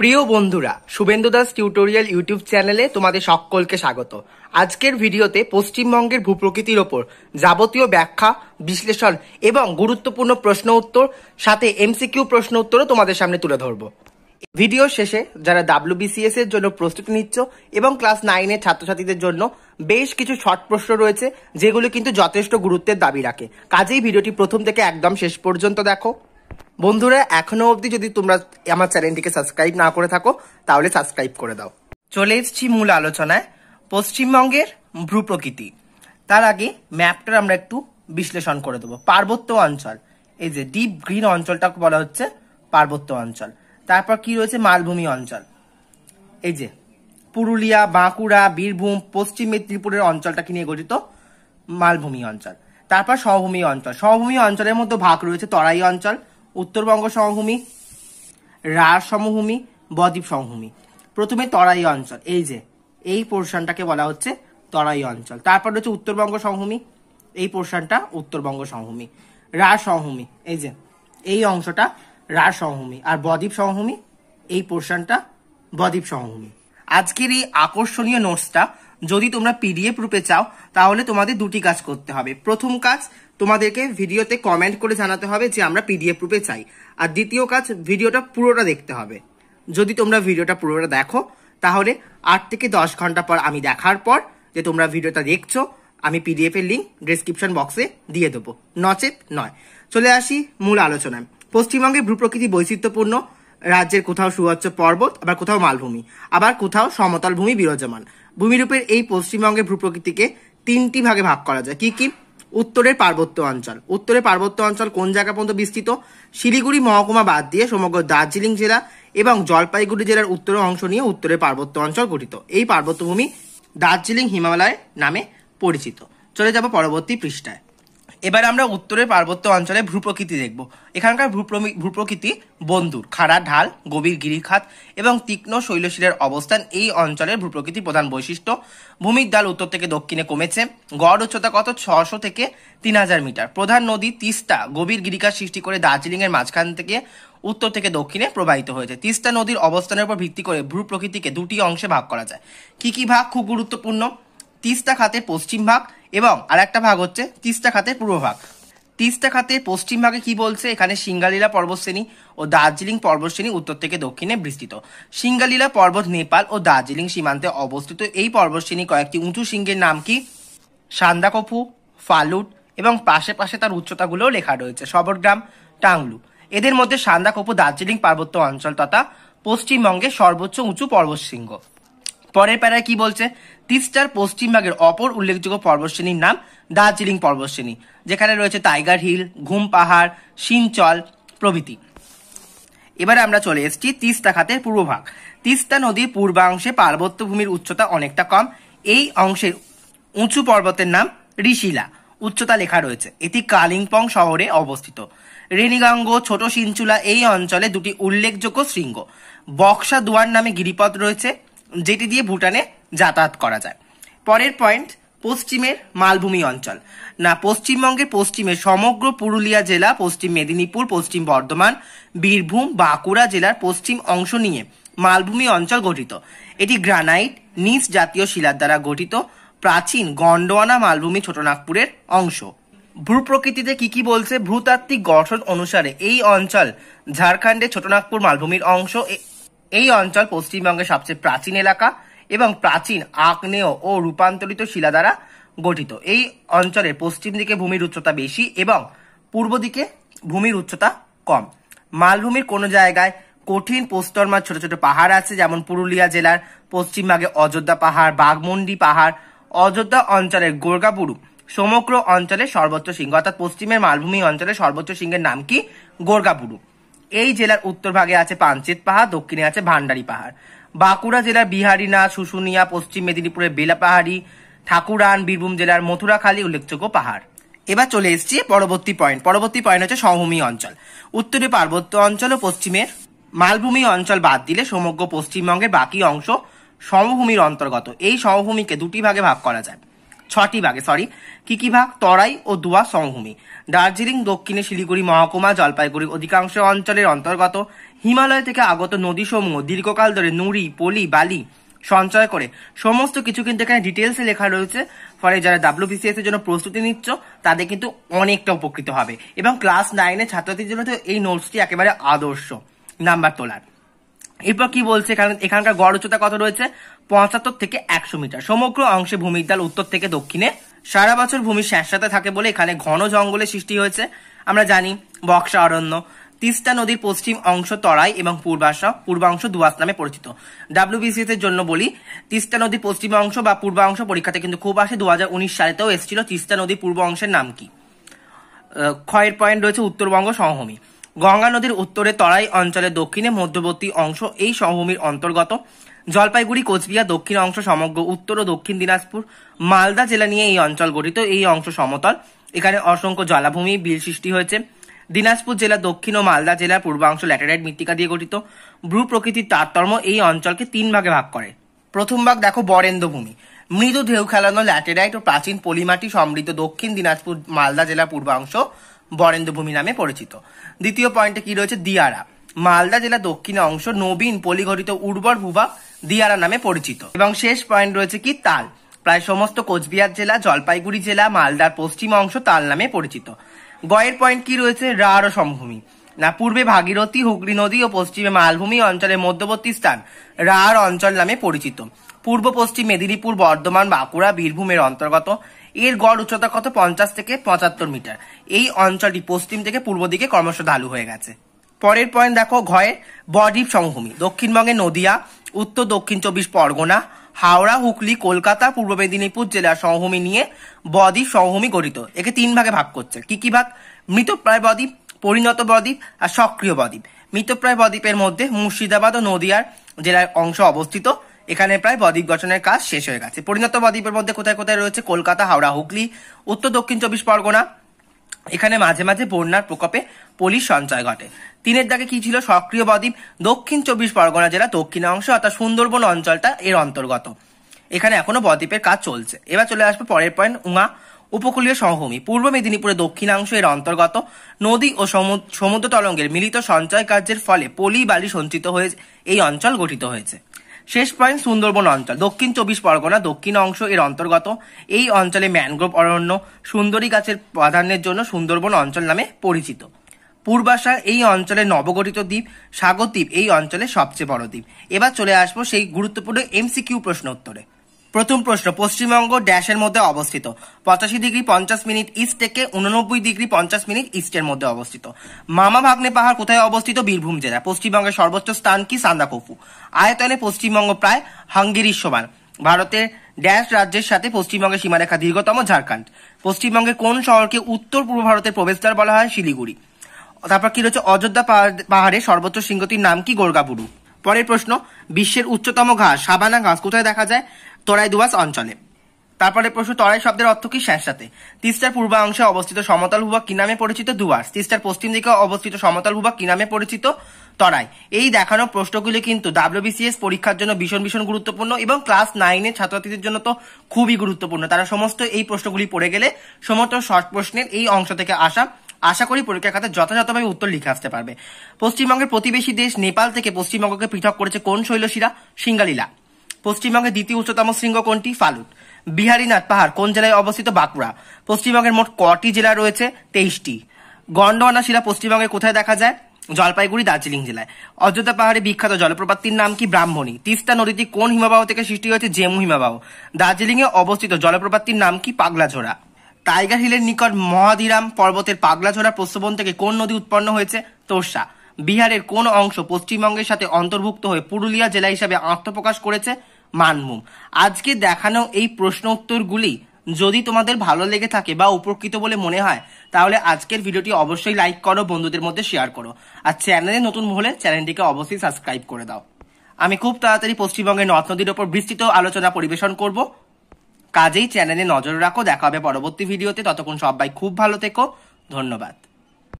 প্রিয় বন্ধুরা Suvendu Das tutorial YouTube চ্যানেলে তোমাদের সকলকে স্বাগত আজকের ভিডিওতে পশ্চিমবঙ্গের ভূপ্রকৃতির ওপর যাবতীয় ব্যাখ্যা বিশ্লেষণ এবং গুরুত্বপূর্ণ প্রশ্ন উত্তর সাথে এমসিকিউ প্রশ্ন উত্তরও তোমাদের সামনে তুলে ধরব ভিডিও শেষে যারা বিসিএস এর জন্য প্রস্তুতি নিচ্ছ এবং ক্লাস নাইনের ছাত্রছাত্রীদের জন্য বেশ কিছু শর্ট প্রশ্ন রয়েছে যেগুলো কিন্তু যথেষ্ট গুরুত্বের দাবি রাখে কাজেই ভিডিওটি প্রথম থেকে একদম শেষ পর্যন্ত দেখো বন্ধুরা এখনো অবধি যদি তোমরা আমার চ্যানেলটিকে সাবস্ক্রাইব না করে থাকো তাহলে সাবস্ক্রাইব করে দাও চলে এসেছি মূল আলোচনায় পশ্চিমবঙ্গের ভ্রূ প্রকৃতি তার আগে ম্যাপটার আমরা একটু বিশ্লেষণ করে দেবো পার্বত্য অঞ্চল এই যে ডিপ গ্রিন অঞ্চলটাকে বলা হচ্ছে পার্বত্য অঞ্চল তারপর কি রয়েছে মালভূমি অঞ্চল এই যে পুরুলিয়া বাঁকুড়া বীরভূম পশ্চিম মেদিনীপুরের অঞ্চলটাকে নিয়ে গঠিত মালভূমি অঞ্চল তারপর সমভূমি অঞ্চল সমভূমি অঞ্চলের মধ্যে ভাগ রয়েছে তরাই অঞ্চল উত্তরবঙ্গ সমভূমি রা সমভূমি বদ্বীপ সমভূমি প্রথমে তরাই অঞ্চল এই যে এই পোর্শনটাকে বলা হচ্ছে তরাই অঞ্চল তারপর হচ্ছে উত্তরবঙ্গ সমভূমি এই পোর্শনটা উত্তরবঙ্গ সমভূমি রা সমভূমি এই যে এই অংশটা রা সমভূমি আর বদ্বীপ সমভূমি এই পোর্শনটা বদ্বীপ সমভূমি আজকের এই আকর্ষণীয় নোটসটা যদি তোমরা পিডিএফ রূপে চাও তাহলে তোমাদের দুটি কাজ করতে হবে প্রথম কাজ তোমাদেরকে ভিডিওতে কমেন্ট করে জানাতে হবে যে আমরা পিডিএফ রূপে চাই আর দ্বিতীয় কাজ ভিডিওটা পুরোটা দেখতে হবে যদি তোমরা ভিডিওটা পুরোটা দেখো তাহলে আট থেকে দশ ঘন্টা পর আমি দেখার পর যে তোমরা ভিডিওটা দেখছো আমি পিডিএফ এর লিঙ্ক ডিসক্রিপশন বক্সে দিয়ে দেবো নচেত নয় চলে আসি মূল আলোচনায় পশ্চিমবঙ্গে ভূপ্রকৃতি বৈচিত্র্যপূর্ণ রাজ্যের কোথাও সুউচ্চ পর্বত আবার কোথাও মালভূমি আবার কোথাও সমতল ভূমি বিরাজমান ভূমিরূপের এই পশ্চিমবঙ্গের ভূপ্রকৃতিকে তিনটি ভাগে ভাগ করা যায় কি কি উত্তরের পার্বত্য অঞ্চল উত্তরের পার্বত্য অঞ্চল কোন জায়গা পর্যন্ত বিস্তৃত শিলিগুড়ি মহকুমা বাদ দিয়ে সমগ্র দার্জিলিং জেলা এবং জলপাইগুড়ি জেলার উত্তর অংশ নিয়ে উত্তরের পার্বত্য অঞ্চল গঠিত এই পার্বত্যভূমি দার্জিলিং হিমালয় নামে পরিচিত চলে যাব পরবর্তী পৃষ্ঠায় এবার আমরা উত্তরের পার্বত্য অঞ্চলে ভূপ্রকৃতি দেখব এখানকার ভূপ্রকৃতি বন্ধুর খাড়া ঢাল গভীর গিরিখাত এবং তীক্ষ্ণ শৈলশিলের অবস্থান এই অঞ্চলের ভূপ্রকৃতি প্রধান বৈশিষ্ট্য ভূমির ডাল উত্তর থেকে দক্ষিণে কমেছে গড় উচ্চতা কত ছশো থেকে তিন হাজার মিটার প্রধান নদী তিস্তা গভীর গিরিখাত সৃষ্টি করে দার্জিলিংয়ের মাঝখান থেকে উত্তর থেকে দক্ষিণে প্রবাহিত হয়েছে তিস্তা নদীর অবস্থানের উপর ভিত্তি করে ভূপ্রকৃতিকে দুটি অংশে ভাগ করা যায় কি কি ভাগ খুব গুরুত্বপূর্ণ তিস্তা খাতের পশ্চিম ভাগ এবং আর একটা ভাগ হচ্ছে তিস্তা খাতের পূর্ব ভাগ তিস্তা খাতের পশ্চিম ভাগে কি বলছে এখানে সিঙ্গালীলা পর্বতশ্রেণী ও দার্জিলিং পর্বতশ্রেণী উত্তর থেকে দক্ষিণে বিস্তৃত সিঙ্গালীলা পর্বত নেপাল ও দার্জিলিং সীমান্তে অবস্থিত এই পর্বতশ্রেণী কয়েকটি উঁচু শৃঙ্গের নাম কি সান্দাকফু ফালুট এবং পাশে পাশে তার উচ্চতাগুলোও লেখা রয়েছে সবরগ্রাম টাংলু এদের মধ্যে সান্দাকফু দার্জিলিং পার্বত্য অঞ্চল তথা পশ্চিমবঙ্গে সর্বোচ্চ উঁচু পর্বতশৃঙ্গ পরের প্যারায় কি বলছে তিস্তার পশ্চিমবঙ্গের অপর উল্লেখযোগ্য পর্বতশ্রেণীর নাম দার্জিলিং পর্বতশ্রেণী যেখানে রয়েছে টাইগার হিল ঘুম পাহাড় সিনচল প্রভৃতি এবারে আমরা চলে এসেছি তিস্তা খাতের পূর্বভাগ তিস্তা নদীর পূর্বাংশে পার্বত্য ভূমির উচ্চতা অনেকটা কম এই অংশের উঁচু পর্বতের নাম ঋষিলা উচ্চতা লেখা রয়েছে এটি কালিম্পং শহরে অবস্থিত রেনিগাঙ্গ ছোট সিনচুলা এই অঞ্চলে দুটি উল্লেখযোগ্য শৃঙ্গ বক্সা দুয়ার নামে গিরিপথ রয়েছে যেটি দিয়ে ভুটানে যাতায়াত করা যায় পরের পয়েন্ট পশ্চিমের মালভূমি অঞ্চল না পশ্চিমবঙ্গের পশ্চিমে সমগ্র পুরুলিয়া জেলা পশ্চিম মেদিনীপুর পশ্চিম বর্ধমান বীরভূম বাঁকুড়া জেলার পশ্চিম অংশ নিয়ে মালভূমি অঞ্চল গঠিত এটি গ্রানাইট নিচ জাতীয় শিলার দ্বারা গঠিত প্রাচীন গন্ডোয়ানা মালভূমি ছোটনাগপুরের অংশ প্রকৃতিতে কি কি বলছে ভূতাত্ত্বিক গঠন অনুসারে এই অঞ্চল ঝাড়খণ্ডের ছোটনাগপুর মালভূমির অংশ এই অঞ্চল পশ্চিমবঙ্গের সবচেয়ে প্রাচীন এলাকা এবং প্রাচীন আগ্নেয় ও রূপান্তরিত শিলা দ্বারা গঠিত এই অঞ্চলের পশ্চিম দিকে ভূমির উচ্চতা বেশি এবং পূর্ব দিকে ভূমির উচ্চতা কম মালভূমির কোনো জায়গায় কঠিন পোস্তরমার ছোট ছোট পাহাড় আছে যেমন পুরুলিয়া জেলার পশ্চিমবঙ্গে অযোধ্যা পাহাড় বাঘমুন্ডি পাহাড় অযোধ্যা অঞ্চলের গোর্গাপুরু সমগ্র অঞ্চলে সর্বোচ্চ সিংহ অর্থাৎ পশ্চিমের মালভূমি অঞ্চলে সর্বোচ্চ সিংহের নাম কি গোর্গাপুরু এই জেলার উত্তর ভাগে আছে পাঞ্চেত পাহাড় দক্ষিণে আছে ভান্ডারি পাহাড় বাঁকুড়া জেলার বিহারিনা শুশুনিয়া পশ্চিম মেদিনীপুরের বেলা পাহাড়ি ঠাকুরান বীরভূম জেলার মথুরাখালী উল্লেখযোগ্য পাহাড় এবার চলে এসছি পরবর্তী পয়েন্ট পরবর্তী পয়েন্ট হচ্ছে সমভূমি অঞ্চল উত্তরে পার্বত্য অঞ্চল ও পশ্চিমের মালভূমি অঞ্চল বাদ দিলে সমগ্র পশ্চিমবঙ্গের বাকি অংশ সমভূমির অন্তর্গত এই সমভূমিকে দুটি ভাগে ভাগ করা যায় ছটি ভাগে সরি কি কি ভাগ তরাই ও দুয়া সমভূমি দার্জিলিং দক্ষিণে শিলিগুড়ি মহকুমা জলপাইগুড়ির অধিকাংশ অঞ্চলের অন্তর্গত হিমালয় থেকে আগত নদীসমূহ দীর্ঘকাল ধরে নুড়ি পলি বালি সঞ্চয় করে সমস্ত কিছু কিন্তু এখানে ডিটেলসে লেখা রয়েছে ফলে যারা ডাব্লিউবিসিএস এর জন্য প্রস্তুতি নিচ্ছ তাদের কিন্তু অনেকটা উপকৃত হবে এবং ক্লাস নাইনের ছাত্রদের জন্য তো এই নোটসটি একেবারে আদর্শ নাম্বার তোলার এরপর কি বলছে কারণ এখানকার গড় উচ্চতা কত রয়েছে পঁচাত্তর থেকে একশো মিটার সমগ্র অংশে ভূমিদ্যাল উত্তর থেকে দক্ষিণে সারা বছর ভূমি শ্যাঁসাতে থাকে বলে এখানে ঘন জঙ্গলের সৃষ্টি হয়েছে আমরা জানি বক্সা অরণ্য তিস্তা নদীর পশ্চিম অংশ তরাই এবং পূর্বাংশ পূর্বাংশ দুয়াস নামে পরিচিত ডাব্লিউবিসিএস এর জন্য বলি তিস্তা নদীর পশ্চিম অংশ বা পূর্বাংশ পরীক্ষাতে কিন্তু খুব আসে দু সালেতেও এসেছিল তিস্তা নদীর পূর্ব অংশের নাম কি ক্ষয়ের পয়েন্ট রয়েছে উত্তরবঙ্গ সমভূমি গঙ্গা নদীর উত্তরে তরাই অঞ্চলের দক্ষিণে মধ্যবর্তী অংশ এই সমভূমির অন্তর্গত জলপাইগুড়ি কোচবিহার দক্ষিণ অংশ সমগ্র উত্তর ও দক্ষিণ দিনাজপুর মালদা জেলা নিয়ে এই অঞ্চল গঠিত এই অংশ সমতল এখানে অসংখ্য জলাভূমি বিল সৃষ্টি হয়েছে দিনাজপুর জেলা দক্ষিণ ও মালদা জেলার পূর্বাংশ ল্যাটেরাইট মৃত্তিকা দিয়ে গঠিত ভূ প্রকৃতির তারতম্য এই অঞ্চলকে তিন ভাগে ভাগ করে প্রথম ভাগ দেখো বরেন্দ্র ভূমি মৃদু ঢেউ খেলানো ল্যাটেরাইট ও প্রাচীন পলিমাটি সমৃদ্ধ দক্ষিণ দিনাজপুর মালদা জেলা পূর্বাংশ বরেন্দ্রভূমি নামে পরিচিত দ্বিতীয় পয়েন্টে কি রয়েছে দিয়ারা মালদা জেলা দক্ষিণে অংশ নবীন পলিঘটিত উর্বর ভূভাগ দিয়ারা নামে পরিচিত এবং শেষ পয়েন্ট রয়েছে কি তাল প্রায় সমস্ত কোচবিহার জেলা জলপাইগুড়ি জেলা মালদার পশ্চিম অংশ তাল নামে পরিচিত গয়ের পয়েন্ট কি রয়েছে রাঢ় সমভূমি না পূর্বে ভাগীরথী হুগলি নদী ও পশ্চিমে মালভূমি অঞ্চলের মধ্যবর্তী স্থান রাঢ় অঞ্চল নামে পরিচিত পূর্ব পশ্চিম মেদিনীপুর বর্ধমান বাঁকুড়া বীরভূমের অন্তর্গত এর গড় উচ্চতা কত পঞ্চাশ থেকে পঁচাত্তর মিটার এই অঞ্চলটি পশ্চিম থেকে পূর্ব দিকে ক্রমশ ঢালু হয়ে গেছে পরের পয়েন্ট দেখো ঘয়ে বদ্বীপ সমভূমি দক্ষিণবঙ্গে নদিয়া উত্তর দক্ষিণ চব্বিশ পরগনা হাওড়া হুগলি কলকাতা পূর্ব মেদিনীপুর জেলার সমভূমি নিয়ে বদ্বীপ সমভূমি গঠিত একে তিন ভাগে ভাগ করছে কি কি ভাগ মৃতপ্রায় বদ্বীপ পরিণত বদ্বীপ আর সক্রিয় বদ্বীপ মৃতপ্রায় বদ্বীপের মধ্যে মুর্শিদাবাদ ও নদিয়ার জেলার অংশ অবস্থিত এখানে প্রায় বদ্বীপ গঠনের কাজ শেষ হয়ে গেছে পরিণত বদ্বীপের মধ্যে কোথায় কোথায় রয়েছে কলকাতা হাওড়া হুগলি উত্তর দক্ষিণ চব্বিশ পরগনা এখানে মাঝে মাঝে বন্যার প্রকোপে পলি সঞ্চয় ঘটে তিনের দাগে কি ছিল সক্রিয় বদ্বীপ দক্ষিণ চব্বিশ পরগনা জেলা দক্ষিণ অংশ অর্থাৎ সুন্দরবন অঞ্চলটা এর অন্তর্গত এখানে এখনো বদ্বীপের কাজ চলছে এবার চলে আসবে পরের পয়েন্ট উমা উপকূলীয় সমভূমি পূর্ব মেদিনীপুরের দক্ষিণাংশ এর অন্তর্গত নদী ও সমুদ্র তরঙ্গের মিলিত সঞ্চয় কার্যের ফলে পলি বালি সঞ্চিত হয়ে এই অঞ্চল গঠিত হয়েছে শেষ পয়েন্ট সুন্দরবন অঞ্চল দক্ষিণ চব্বিশ পরগনা দক্ষিণ অংশ এর অন্তর্গত এই অঞ্চলে ম্যানগ্রোভ অরণ্য সুন্দরী গাছের প্রাধান্যের জন্য সুন্দরবন অঞ্চল নামে পরিচিত পূর্বাশা এই অঞ্চলে নবগঠিত দ্বীপ সাগর দ্বীপ এই অঞ্চলে সবচেয়ে বড় দ্বীপ এবার চলে আসবো সেই গুরুত্বপূর্ণ এমসিকিউ প্রশ্ন উত্তরে প্রথম প্রশ্ন পশ্চিমবঙ্গ ড্যাশের মধ্যে অবস্থিত পঁচাশি ডিগ্রি পঞ্চাশ মিনিট ইস্ট থেকে উননব্বই ডিগ্রি পঞ্চাশ মিনিট ইস্টের মধ্যে অবস্থিত মামা ভাগ্নে পাহাড় কোথায় অবস্থিত বীরভূম জেলা পশ্চিমবঙ্গের সর্বোচ্চ স্থান কি সান্দাকফু আয়তনে পশ্চিমবঙ্গ প্রায় হাঙ্গেরির সমান ভারতের ড্যাশ রাজ্যের সাথে পশ্চিমবঙ্গের সীমারেখা দীর্ঘতম ঝাড়খণ্ড পশ্চিমবঙ্গের কোন শহরকে উত্তর পূর্ব ভারতের প্রবেশদ্বার বলা হয় শিলিগুড়ি তারপর কি রয়েছে অযোধ্যা পাহাড়ে সর্বোচ্চ শৃঙ্গতির নাম কি গোর্গাবুরু পরের প্রশ্ন বিশ্বের উচ্চতম ঘাস সাবানা ঘাস কোথায় দেখা যায় তরাই দুবাস অঞ্চলে তারপরে প্রশ্ন তরাই শব্দের অর্থ কি সাথে তিস্তার পূর্বাংশে অবস্থিত সমতল ভূভাগ কি নামে পরিচিত দুয়ার্স তিস্তার পশ্চিম দিকে অবস্থিত সমতল ভূভাগ কি নামে পরিচিত তরাই এই দেখানো প্রশ্নগুলি কিন্তু ডাব্লিউবিসিএস পরীক্ষার জন্য ভীষণ ভীষণ গুরুত্বপূর্ণ এবং ক্লাস নাইনের ছাত্রছাত্রীদের জন্য তো খুবই গুরুত্বপূর্ণ তারা সমস্ত এই প্রশ্নগুলি পড়ে গেলে সমস্ত শর্ট প্রশ্নের এই অংশ থেকে আসা আশা করি পরীক্ষার খাতে যথাযথভাবে উত্তর লিখে আসতে পারবে পশ্চিমবঙ্গের প্রতিবেশী দেশ নেপাল থেকে পশ্চিমবঙ্গকে পৃথক করেছে কোন শৈলশিরা সিঙ্গালীলা পশ্চিমবঙ্গের দ্বিতীয় উচ্চতম শৃঙ্গ কোনটি ফালুট বিহারীনাথ পাহাড় কোন জেলায় অবস্থিত বাঁকুড়া পশ্চিমবঙ্গের মোট কটি জেলা রয়েছে তেইশটি গন্ডওয়ানা শিলা পশ্চিমবঙ্গে কোথায় দেখা যায় জলপাইগুড়ি দার্জিলিং জেলায় অযোধ্যা পাহাড়ে বিখ্যাত জলপ্রপাতটির নাম কি ব্রাহ্মণী তিস্তা নদীটি কোন হিমবাহ থেকে সৃষ্টি হয়েছে জেমু হিমবাহ দার্জিলিংয়ে অবস্থিত জলপ্রপাতটির নাম কি পাগলাঝোড়া টাইগার হিলের নিকট মহাদিরাম পর্বতের পাগলাঝোড়া প্রস্তবন থেকে কোন নদী উৎপন্ন হয়েছে তোরসা বিহারের কোন অংশ পশ্চিমবঙ্গের সাথে অন্তর্ভুক্ত হয়ে পুরুলিয়া জেলা হিসাবে আত্মপ্রকাশ করেছে মানমুম আজকে দেখানো এই প্রশ্ন উত্তরগুলি যদি তোমাদের ভালো লেগে থাকে বা উপকৃত বলে মনে হয় তাহলে আজকের ভিডিওটি অবশ্যই লাইক করো বন্ধুদের মধ্যে শেয়ার করো আর চ্যানেলে নতুন হলে চ্যানেলটিকে অবশ্যই সাবস্ক্রাইব করে দাও আমি খুব তাড়াতাড়ি পশ্চিমবঙ্গের নদ নদীর ওপর বিস্তৃত আলোচনা পরিবেশন করব কাজেই চ্যানেলে নজর রাখো দেখা হবে পরবর্তী ভিডিওতে ততক্ষণ সবাই খুব ভালো থেকো ধন্যবাদ